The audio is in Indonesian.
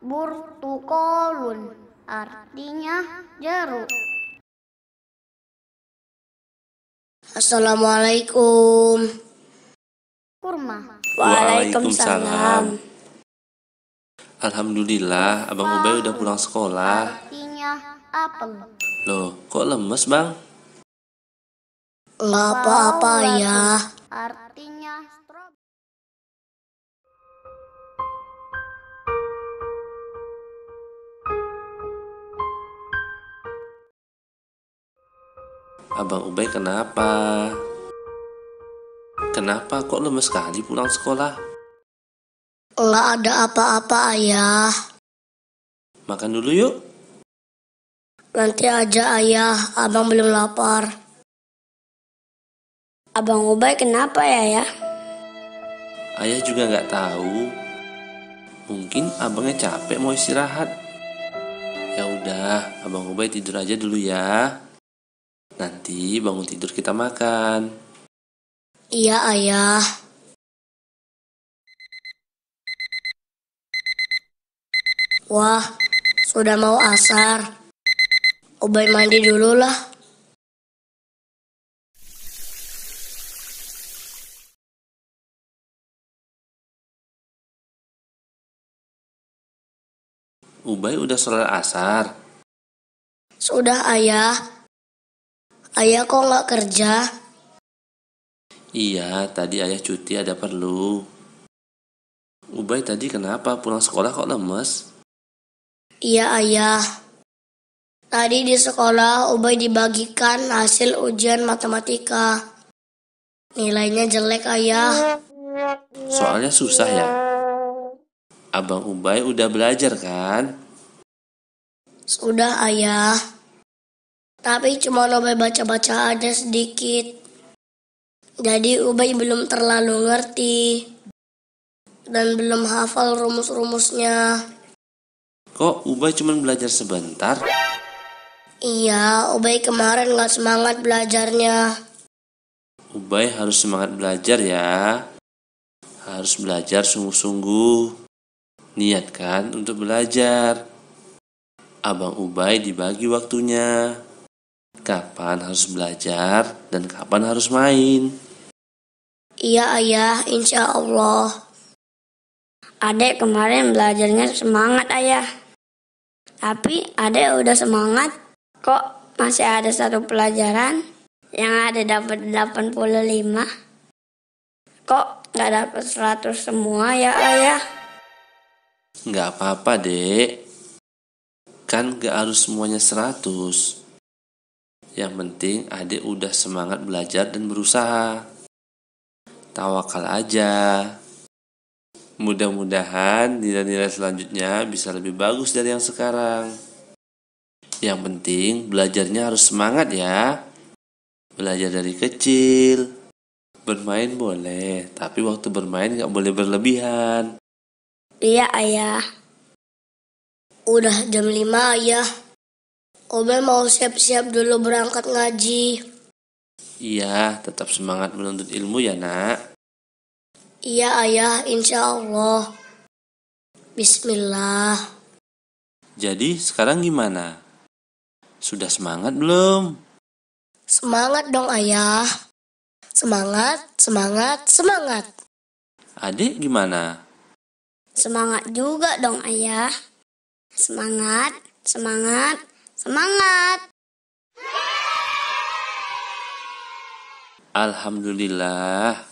Burtukolun artinya jeruk. Assalamualaikum. Kurma. Waalaikumsalam. Alhamdulillah, Abang Ubay udah pulang sekolah. Artinya apel. Loh, kok lemes, Bang? Enggak apa-apa ya. Artinya Abang Ubay kenapa? Kenapa kok lemes sekali pulang sekolah? Enggak ada apa-apa, Ayah. Makan dulu yuk. Nanti aja, Ayah. Abang belum lapar. Abang Ubay kenapa ya, ya? Ayah juga nggak tahu. Mungkin abangnya capek mau istirahat. Ya udah, Abang Ubay tidur aja dulu ya. Nanti bangun tidur kita makan. Iya, Ayah. Wah, sudah mau asar. Ubay mandi dulu lah. Ubay udah sholat asar. Sudah ayah, Ayah kok nggak kerja? Iya, tadi ayah cuti ada perlu. Ubay tadi kenapa pulang sekolah kok lemes? Iya ayah. Tadi di sekolah Ubay dibagikan hasil ujian matematika. Nilainya jelek ayah. Soalnya susah ya. Abang Ubay udah belajar kan? Sudah ayah. Tapi cuma Ubay baca-baca aja sedikit. Jadi Ubay belum terlalu ngerti dan belum hafal rumus-rumusnya. Kok Ubay cuma belajar sebentar? Iya, Ubay kemarin gak semangat belajarnya. Ubay harus semangat belajar ya. Harus belajar sungguh-sungguh. Niatkan untuk belajar. Abang Ubay dibagi waktunya kapan harus belajar dan kapan harus main. Iya ayah, insya Allah. Adek kemarin belajarnya semangat ayah. Tapi adek udah semangat, kok masih ada satu pelajaran yang ada dapat 85. Kok nggak dapat 100 semua ya ayah? Nggak apa-apa dek. Kan nggak harus semuanya 100. Yang penting adik udah semangat belajar dan berusaha. Tawakal aja. Mudah-mudahan nilai-nilai selanjutnya bisa lebih bagus dari yang sekarang. Yang penting belajarnya harus semangat ya. Belajar dari kecil. Bermain boleh, tapi waktu bermain gak boleh berlebihan. Iya ayah. Udah jam 5 ayah. Kobe mau siap-siap dulu berangkat ngaji. Iya, tetap semangat menuntut ilmu ya nak. Iya ayah, insya Allah. Bismillah. Jadi sekarang gimana? Sudah semangat belum? Semangat dong ayah. Semangat, semangat, semangat. Adik gimana? Semangat juga dong ayah. Semangat, semangat, Semangat! Alhamdulillah,